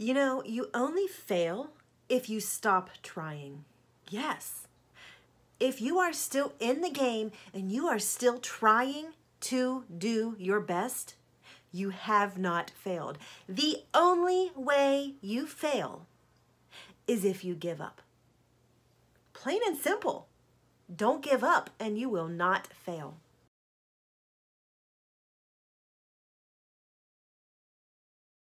You know, you only fail if you stop trying. Yes. If you are still in the game and you are still trying to do your best, you have not failed. The only way you fail is if you give up. Plain and simple. Don't give up and you will not fail.